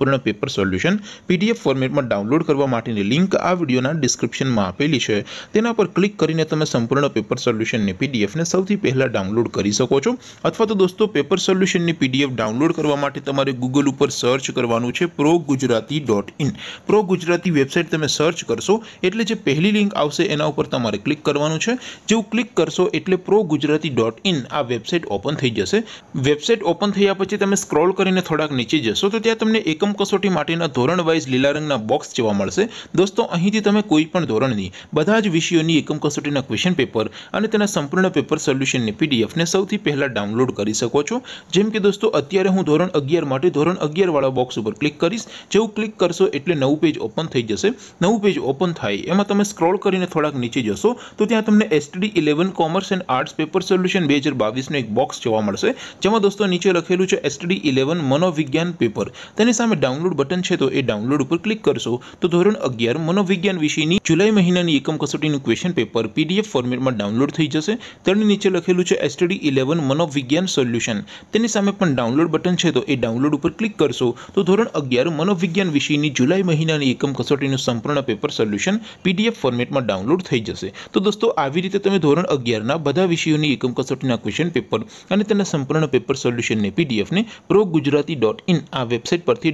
પૂર્ણ paper solution PDF ફોર્મેટમાં download કરવા માટેની લિંક આ વિડિયોના ડિસ્ક્રિપ્શનમાં આપેલી છે તેના પર ક્લિક કરીને તમે સંપૂર્ણ પેપર સોલ્યુશનની પીડીએફ ને સૌથી પહેલા ડાઉનલોડ કરી શકો છો અથવા તો દોસ્તો પેપર સોલ્યુશનની પીડીએફ ડાઉનલોડ કરવા માટે તમારે Google ઉપર સર્ચ કરવાનું છે progujarati.in progujarati વેબસાઈટ તમે સર્ચ કરશો એટલે જે પહેલી લિંક આવશે એના ઉપર તમારે ક્લિક કરવાનું છે જેઉ ક્લિક કરશો એટલે progujarati.in આ વેબસાઈટ ઓપન થઈ જશે વેબસાઈટ ઓપન થયા પછી તમે સ્ક્રોલ કરીને થોડાક નીચે જશો તો ત્યાં તમને एकम कसोटी मार्टीनो ધોરણ વાઇઝ લીલા રંગના બોક્સ જોવા મળશે દોસ્તો અહીંથી તમે કોઈ પણ ધોરણની બધા જ વિષયોની એકમ કસોટીના ક્વેશ્ચન પેપર અને તેના સંપૂર્ણ પેપર સોલ્યુશનની પીડીએફ ને સૌથી પહેલા ડાઉનલોડ કરી શકો છો જેમ કે દોસ્તો અત્યારે હું ધોરણ 11 માટે ધોરણ 11 વાળો બોક્સ ઉપર ક્લિક કરશો જેઉ ક્લિક કરશો એટલે નવું પેજ ઓપન થઈ જશે નવું પેજ ઓપન થાય એમાં તમે સ્ક્રોલ કરીને થોડાક નીચે જશો તો ત્યાં તમને STD 11 commerce and arts paper solution 2022 નો એક બોક્સ જોવા મળશે જેમાં દોસ્તો નીચે લખેલું છે STD 11 મનોવિજ્ઞાન પેપર તેની અમે ડાઉનલોડ બટન છે તો એ ડાઉનલોડ ઉપર ક્લિક કરશો તો ધોરણ 11 મનોવિજ્ઞાન વિષયની જુલાઈ મહિનાની એકમ કસોટીનું ક્વેશ્ચન પેપર પીડીએફ ફોર્મેટમાં ડાઉનલોડ થઈ જશે ternary નીચે લખેલું છે STD 11 મનોવિજ્ઞાન સોલ્યુશન તેની સામે પણ ડાઉનલોડ બટન છે તો એ ડાઉનલોડ ઉપર ક્લિક કરશો તો ધોરણ 11 મનોવિજ્ઞાન વિષયની જુલાઈ મહિનાની એકમ કસોટીનું સંપૂર્ણ પેપર સોલ્યુશન પીડીએફ ફોર્મેટમાં ડાઉનલોડ થઈ જશે તો દોસ્તો આવી રીતે તમે ધોરણ 11 ના બધા વિષયોની એકમ કસોટીના ક્વેશ્ચન પેપર અને તેના સંપૂર્ણ પેપર સોલ્યુશન ને પીડીએફ ને proggujarati.in આ વેબસાઈટ પરથી